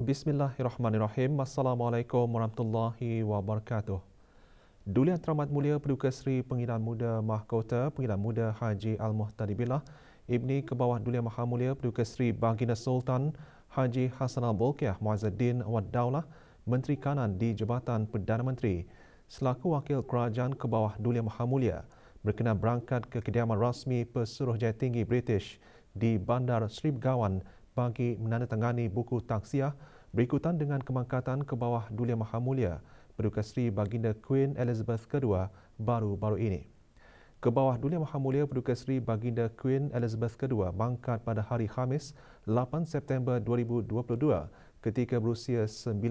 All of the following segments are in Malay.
Bismillahirrahmanirrahim. Assalamualaikum warahmatullahi wabarakatuh. Duli yang teramat mulia Perduka Seri Pengiran Muda Mahkota, Pengiran Muda Haji Al-Muhtadi Billah, Ibni Kebawah Duli yang Maha Mulia Perduka Seri Baginda Sultan Haji Hassan al Bolkiah Muazzaddin Wad Daulah, Menteri Kanan di Jabatan Perdana Menteri, selaku Wakil Kerajaan Kebawah Duli yang Maha Mulia, berkenan berangkat ke kediaman rasmi Pesuruhjaya Tinggi British di Bandar Sri Begawan, pagi menandatangani buku taksiah berikutan dengan kemangkatan ke bawah Dulia Maha Mulia, Perduka Seri Baginda Queen Elizabeth II baru-baru ini. Ke bawah Dulia Maha Mulia, Perduka Seri Baginda Queen Elizabeth II mangkat pada hari Khamis 8 September 2022 ketika berusia 96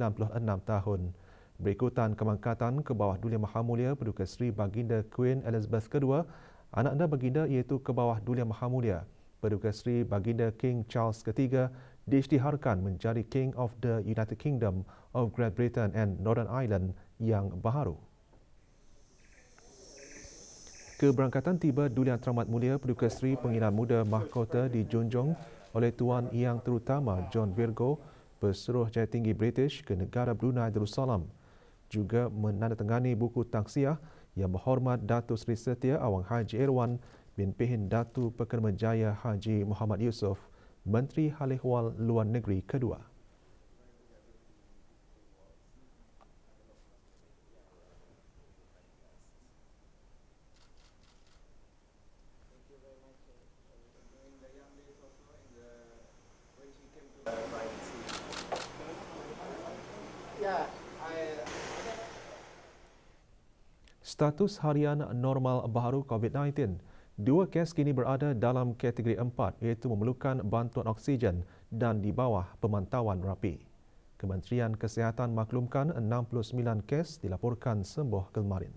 tahun. Berikutan kemangkatan ke bawah Dulia Maha Mulia, Perduka Seri Baginda Queen Elizabeth II, anak anda baginda iaitu ke bawah Dulia Maha Mulia, Perduka Seri Baginda King Charles III diisytiharkan menjadi King of the United Kingdom of Great Britain and Northern Ireland yang baharu. Keberangkatan tiba Duli Teramat Mulia Perduka Seri Pengilan Muda Mahkota dijunjung oleh Tuan Yang Terutama John Virgo, Pesuruh Jaya Tinggi British ke negara Brunei Darussalam. Juga menandatangani buku taksiah yang berhormat Datuk Seri Setia Awang Haji Erwan bin Pihin Datu Jaya Haji Muhammad Yusof, Menteri Hal Ehwal Luar Negeri Kedua. Status harian normal baru COVID-19 Dua kes kini berada dalam kategori empat iaitu memerlukan bantuan oksigen dan di bawah pemantauan rapi. Kementerian Kesihatan maklumkan 69 kes dilaporkan sembuh kemarin.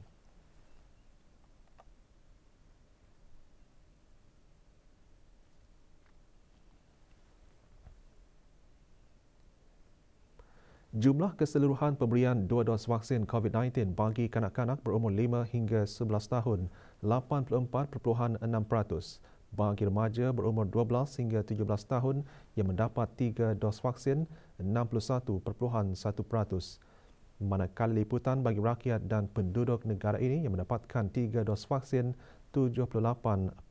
Jumlah keseluruhan pemberian dua dos vaksin COVID-19 bagi kanak-kanak berumur 5 hingga 11 tahun 84.6%. Bagi remaja berumur 12 hingga 17 tahun yang mendapat tiga dos vaksin 61.1%. Manakala liputan bagi rakyat dan penduduk negara ini yang mendapatkan tiga dos vaksin 78.2%.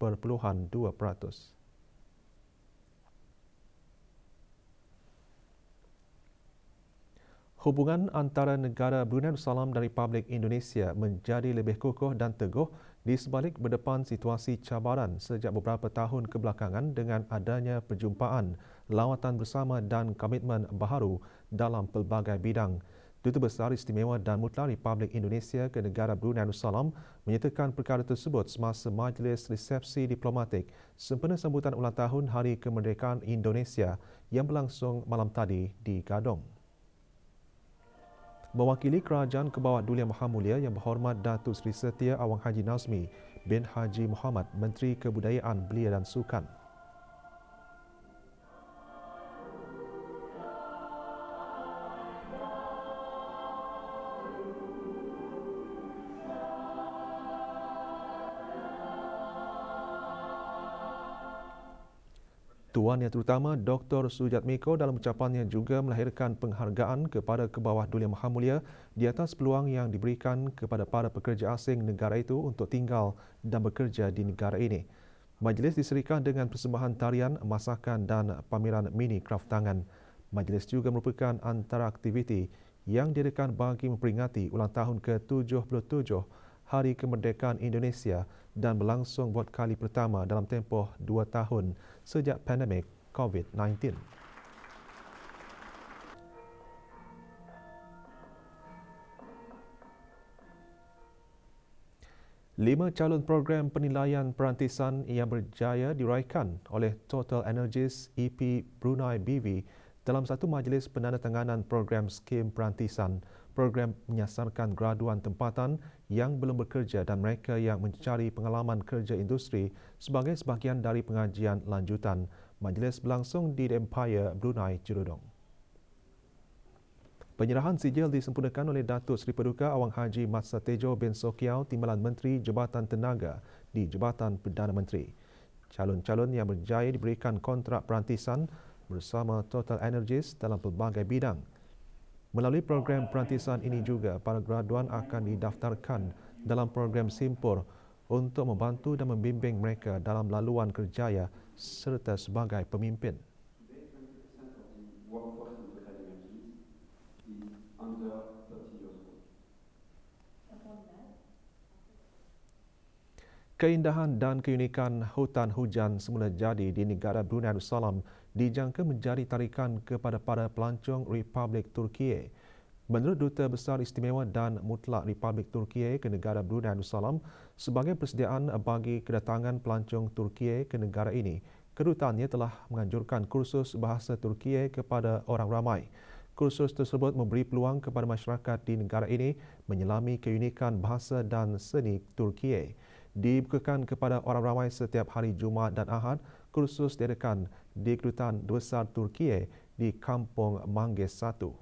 Hubungan antara negara Brunei Darussalam dan Republik Indonesia menjadi lebih kukuh dan teguh di sebalik berdepan situasi cabaran sejak beberapa tahun kebelakangan dengan adanya perjumpaan, lawatan bersama dan komitmen baharu dalam pelbagai bidang. Duta Besar Istimewa dan Mutlak Republik Indonesia ke negara Brunei Darussalam menyatakan perkara tersebut semasa majlis resepsi diplomatik sempena sambutan ulang tahun Hari Kemerdekaan Indonesia yang berlangsung malam tadi di Gadong mewakili Kerajaan Kebawah Dulia Maha Mulia yang berhormat Datuk Seri Setia Awang Haji Nazmi bin Haji Muhammad, Menteri Kebudayaan, Belia dan Sukan. pengarahannya terutama Dr. Sujat Miko dalam ucapannya juga melahirkan penghargaan kepada kebawah Dulia Maha Mulia di atas peluang yang diberikan kepada para pekerja asing negara itu untuk tinggal dan bekerja di negara ini. Majlis diserikan dengan persembahan tarian, masakan dan pameran mini kraft tangan. Majlis juga merupakan antara aktiviti yang diadakan bagi memperingati ulang tahun ke-77 Hari Kemerdekaan Indonesia dan berlangsung buat kali pertama dalam tempoh dua tahun sejak pandemik COVID-19. Lima calon program penilaian perantisan yang berjaya diraihkan oleh Total Energies EP Brunei BV dalam satu majlis penandatanganan program skim perantisan program menyasarkan graduan tempatan yang belum bekerja dan mereka yang mencari pengalaman kerja industri sebagai sebahagian dari pengajian lanjutan. Majlis berlangsung di The Empire Brunei, Cirudong. Penyerahan sijil disempurnakan oleh Datuk Seri Paduka Awang Haji Mat Satejo bin Sokiao Timbalan Menteri Jabatan Tenaga di Jabatan Perdana Menteri. Calon-calon yang berjaya diberikan kontrak perantisan bersama Total Energies dalam pelbagai bidang Melalui program perantisan ini juga, para graduan akan didaftarkan dalam program SIMPUR untuk membantu dan membimbing mereka dalam laluan kerjaya serta sebagai pemimpin. Keindahan dan keunikan hutan hujan semula jadi di negara Brunei Darussalam dijangka menjadi tarikan kepada para pelancong Republik Turki. Menurut Duta Besar Istimewa dan Mutlak Republik Turki ke negara Brunei Darussalam sebagai persediaan bagi kedatangan pelancong Turki ke negara ini, kedutaannya telah menganjurkan kursus bahasa Turki kepada orang ramai. Kursus tersebut memberi peluang kepada masyarakat di negara ini menyelami keunikan bahasa dan seni Turki. Dibukakan kepada orang ramai setiap hari Jumaat dan Ahad, kursus diadakan di Kedutaan Besar Turki eh, di Kampung Manggis 1.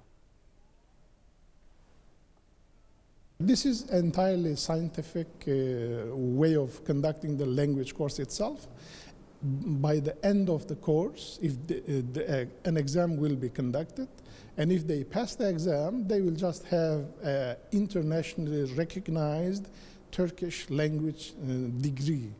This is entirely scientific uh, way of conducting the language course itself. By the end of the course, if the, uh, the, uh, an exam will be conducted, and if they pass the exam, they will just have an uh, internationally recognized Turkish language uh, degree.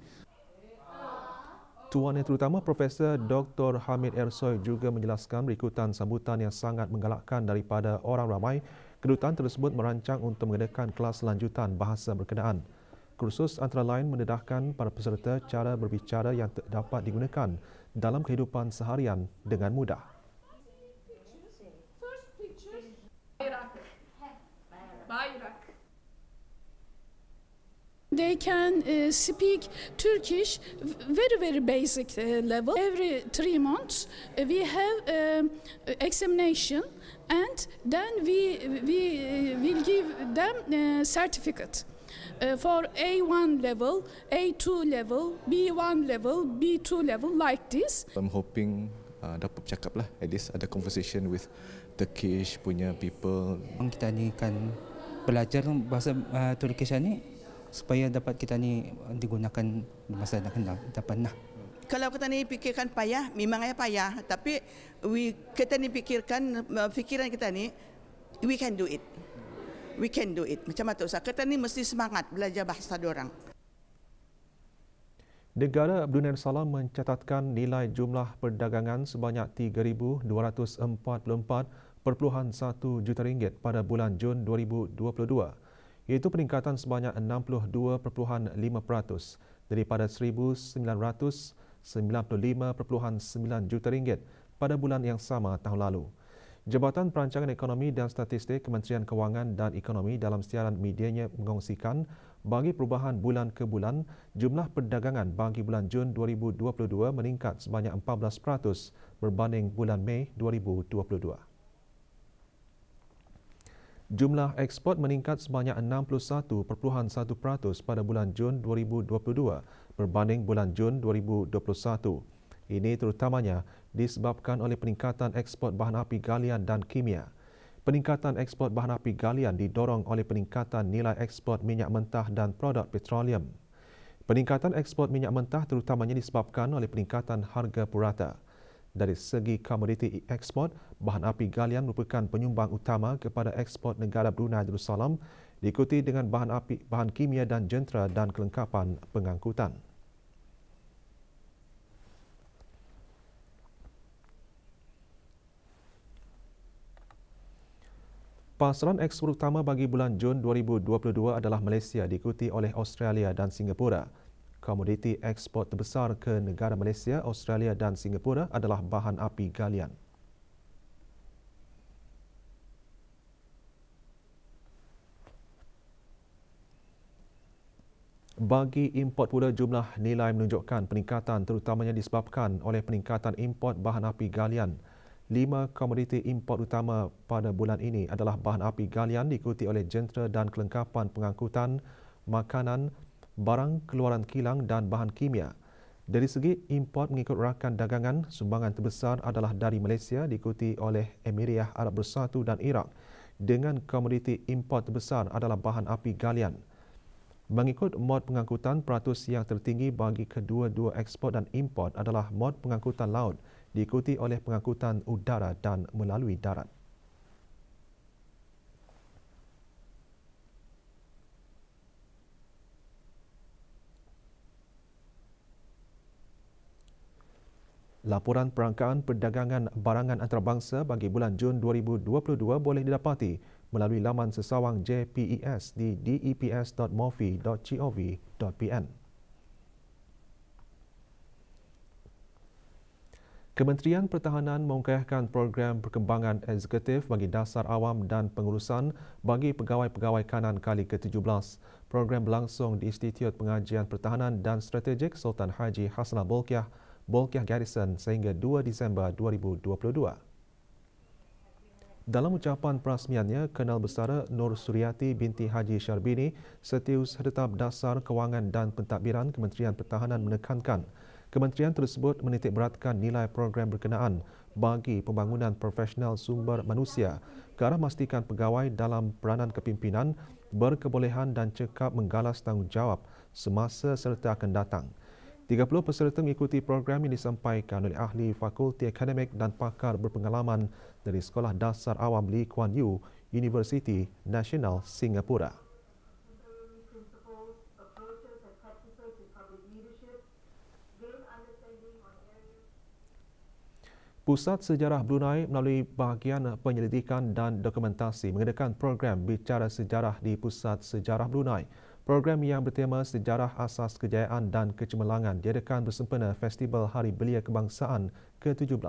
Tuan yang terutama Profesor Dr. Hamid Ersoy juga menjelaskan berikutan sambutan yang sangat menggalakkan daripada orang ramai, kedutan tersebut merancang untuk mengadakan kelas lanjutan bahasa berkenaan. Kursus antara lain mendedahkan para peserta cara berbicara yang dapat digunakan dalam kehidupan seharian dengan mudah. they can uh, speak Turkish very very basic uh, level. Every three months uh, we have uh, examination and then we, we uh, will give them a uh, certificate. Uh, for A1 level, A2 level, B1 level, B2 level, like this. I'm hoping uh, dapat bercakap lah, at least ada conversation with Turkish punya people. Kita ni kan belajar bahasa uh, Turkish ni supaya dapat kita ni eh, digunakan masa dah dapat lah. Kalau kita ni fikirkan payah, memang ayah payah. Tapi we, kita ni fikirkan, eh, fikiran kita ni, we can do it. We can do it. Macam mana usah. Kita ni mesti semangat belajar bahasa orang. Negara Brunei Darussalam mencatatkan nilai jumlah perdagangan sebanyak 3,244.1 juta ringgit pada bulan Jun 2022 iaitu peningkatan sebanyak 62.5% daripada 1995.9 juta ringgit pada bulan yang sama tahun lalu. Jabatan Perancangan Ekonomi dan Statistik Kementerian Kewangan dan Ekonomi dalam siaran medianya mengongsikan bagi perubahan bulan ke bulan, jumlah perdagangan bagi bulan Jun 2022 meningkat sebanyak 14% berbanding bulan Mei 2022. Jumlah ekspor meningkat sebanyak 61.1% pada bulan Jun 2022 berbanding bulan Jun 2021. Ini terutamanya disebabkan oleh peningkatan ekspor bahan api galian dan kimia. Peningkatan ekspor bahan api galian didorong oleh peningkatan nilai ekspor minyak mentah dan produk petroleum. Peningkatan ekspor minyak mentah terutamanya disebabkan oleh peningkatan harga purata. Dari segi komoditi ekspor, bahan api galian merupakan penyumbang utama kepada ekspor negara Brunei Darussalam diikuti dengan bahan api, bahan kimia dan jentera dan kelengkapan pengangkutan. Pasaran ekspor utama bagi bulan Jun 2022 adalah Malaysia diikuti oleh Australia dan Singapura. Komoditi ekspor terbesar ke negara Malaysia, Australia dan Singapura adalah bahan api galian. Bagi import pula jumlah nilai menunjukkan peningkatan terutamanya disebabkan oleh peningkatan import bahan api galian. Lima komoditi import utama pada bulan ini adalah bahan api galian diikuti oleh jentera dan kelengkapan pengangkutan, makanan, barang keluaran kilang dan bahan kimia. Dari segi import mengikut rakan dagangan, sumbangan terbesar adalah dari Malaysia diikuti oleh Emiriah Arab Bersatu dan Iraq dengan komoditi import terbesar adalah bahan api galian. Mengikut mod pengangkutan, peratus yang tertinggi bagi kedua-dua ekspor dan import adalah mod pengangkutan laut diikuti oleh pengangkutan udara dan melalui darat. laporan perangkaan perdagangan barangan antarabangsa bagi bulan Jun 2022 boleh didapati melalui laman sesawang JPES di deps.mofi.gov.pn. E Kementerian Pertahanan mengkayahkan program perkembangan eksekutif bagi dasar awam dan pengurusan bagi pegawai-pegawai kanan kali ke-17. Program berlangsung di Institut Pengajian Pertahanan dan Strategik Sultan Haji Hasanah Bolkiah, Bolkiah Garrison sehingga 2 Disember 2022. Dalam ucapan perasmiannya, Kenal Besar Nur Suryati binti Haji Syarbini, Setius Tetap Dasar Kewangan dan Pentadbiran Kementerian Pertahanan menekankan, kementerian tersebut menitikberatkan nilai program berkenaan bagi pembangunan profesional sumber manusia ke arah memastikan pegawai dalam peranan kepimpinan berkebolehan dan cekap menggalas tanggungjawab semasa serta akan datang. 30 peserta mengikuti program yang disampaikan oleh ahli fakulti akademik dan pakar berpengalaman dari Sekolah Dasar Awam Lee Kuan Yew, University National Singapura. Pusat Sejarah Brunei melalui bahagian penyelidikan dan dokumentasi mengadakan program Bicara Sejarah di Pusat Sejarah Brunei Program yang bertema Sejarah Asas Kejayaan dan Kecemerlangan diadakan bersempena Festival Hari Belia Kebangsaan ke-17.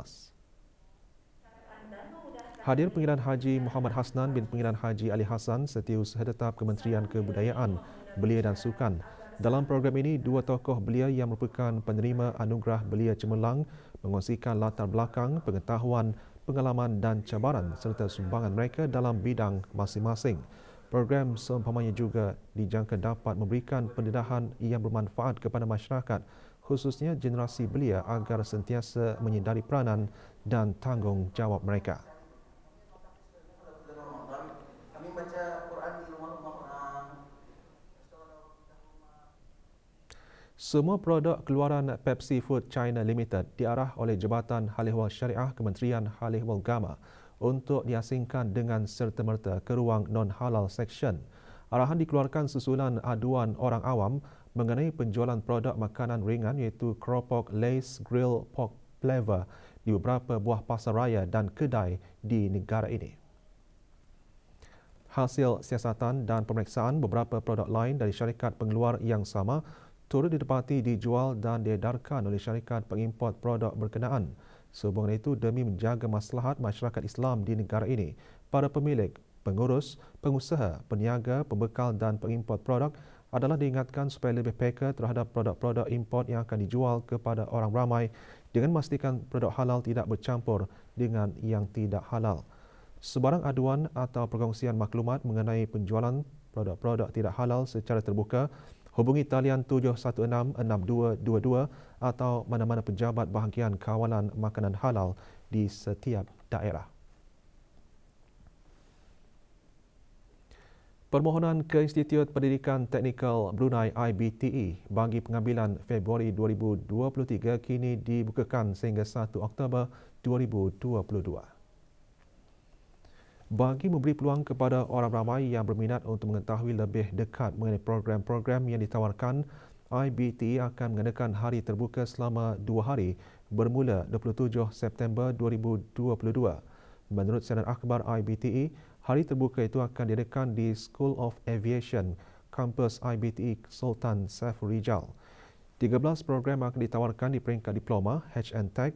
Hadir Pengiran Haji Muhammad Hasnan bin Pengiran Haji Ali Hasan Setius tetap Kementerian Kebudayaan, Belia dan Sukan. Dalam program ini, dua tokoh belia yang merupakan penerima anugerah belia cemerlang mengongsikan latar belakang, pengetahuan, pengalaman dan cabaran serta sumbangan mereka dalam bidang masing-masing. Program seumpamanya juga dijangka dapat memberikan pendedahan yang bermanfaat kepada masyarakat, khususnya generasi belia agar sentiasa menyedari peranan dan tanggungjawab mereka. Semua produk keluaran Pepsi Food China Limited diarah oleh Jabatan Hal Syariah Kementerian Hal Ehwal Gama untuk diasingkan dengan serta-merta ke ruang non-halal section. Arahan dikeluarkan susulan aduan orang awam mengenai penjualan produk makanan ringan iaitu keropok lace grill pork flavour di beberapa buah pasar raya dan kedai di negara ini. Hasil siasatan dan pemeriksaan beberapa produk lain dari syarikat pengeluar yang sama turut didapati dijual dan diedarkan oleh syarikat pengimport produk berkenaan. Sehubungan itu demi menjaga maslahat masyarakat Islam di negara ini, para pemilik, pengurus, pengusaha, peniaga, pembekal dan pengimport produk adalah diingatkan supaya lebih peka terhadap produk-produk import yang akan dijual kepada orang ramai dengan memastikan produk halal tidak bercampur dengan yang tidak halal. Sebarang aduan atau perkongsian maklumat mengenai penjualan produk-produk tidak halal secara terbuka, hubungi talian 716-6222 atau mana-mana pejabat bahagian kawalan makanan halal di setiap daerah. Permohonan ke Institut Pendidikan Teknikal Brunei IBTE bagi pengambilan Februari 2023 kini dibukakan sehingga 1 Oktober 2022. Bagi memberi peluang kepada orang ramai yang berminat untuk mengetahui lebih dekat mengenai program-program yang ditawarkan IBT akan mengadakan hari terbuka selama dua hari bermula 27 September 2022. Menurut siaran akhbar IBTE, hari terbuka itu akan diadakan di School of Aviation, kampus IBT e Sultan Saif Rijal. 13 program akan ditawarkan di peringkat diploma HNTech,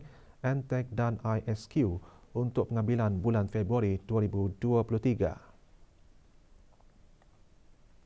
Tech dan ISQ untuk pengambilan bulan Februari 2023.